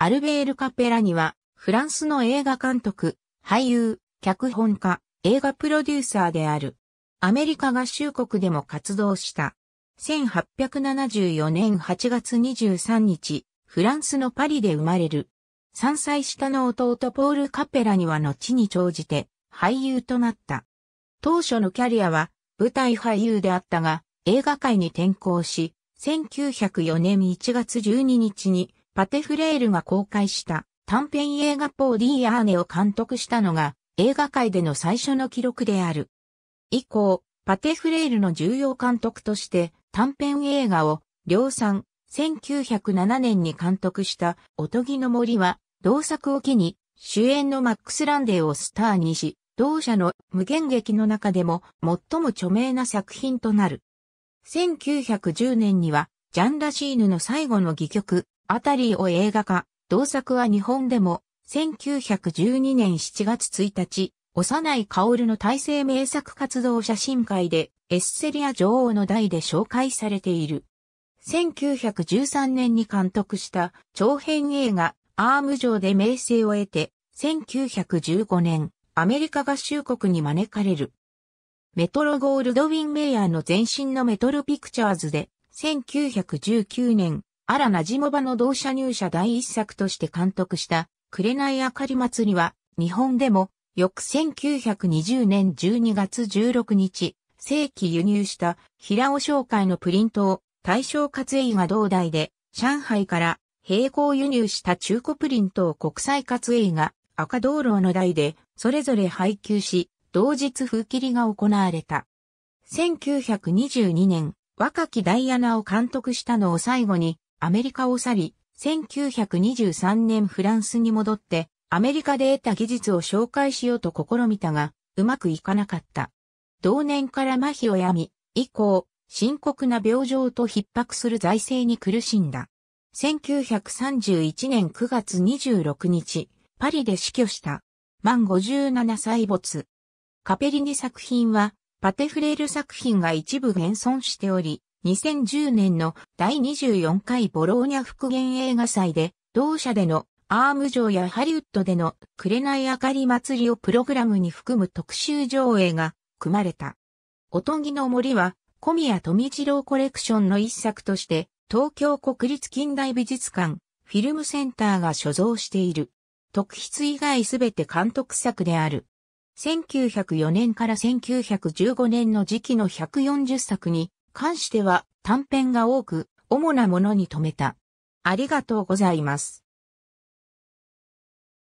アルベール・カペラには、フランスの映画監督、俳優、脚本家、映画プロデューサーである。アメリカ合衆国でも活動した。1874年8月23日、フランスのパリで生まれる。3歳下の弟ポール・カペラには後に長じて俳優となった。当初のキャリアは舞台俳優であったが映画界に転向し、1904年1月12日にパテフレールが公開した短編映画ポーディーアーネを監督したのが映画界での最初の記録である。以降、パテフレールの重要監督として短編映画を量産1907年に監督したおとぎの森は同作を機に主演のマックス・ランデーをスターにし、同社の無限劇の中でも最も著名な作品となる。1910年にはジャン・ラシーヌの最後の戯曲、あたりを映画化、同作は日本でも、1912年7月1日、幼い薫の大成名作活動写真会で、エッセリア女王の代で紹介されている。1913年に監督した長編映画アーム城で名声を得て、1915年、アメリカ合衆国に招かれる。メトロゴールドウィン・メイヤーの前身のメトロピクチャーズで、1919年、アラ・ナジモバの同社入社第一作として監督した、紅明かり祭りは、日本でも、翌1920年12月16日、正規輸入した平尾商会のプリントを大正活営が同台で上海から並行輸入した中古プリントを国際活営が赤道路の台でそれぞれ配給し、同日風切りが行われた。1922年、若きダイアナを監督したのを最後にアメリカを去り、1923年フランスに戻って、アメリカで得た技術を紹介しようと試みたが、うまくいかなかった。同年から麻痺を病み、以降、深刻な病状と逼迫する財政に苦しんだ。1931年9月26日、パリで死去した。満57歳没。カペリニ作品は、パテフレール作品が一部現存しており、2010年の第24回ボローニャ復元映画祭で、同社でのアーム城やハリウッドでの紅明かり祭りをプログラムに含む特集上映が組まれた。おとぎの森は小宮富次郎コレクションの一作として東京国立近代美術館フィルムセンターが所蔵している。特筆以外すべて監督作である。1904年から1915年の時期の140作に関しては短編が多く、主なものに留めた。ありがとうございます。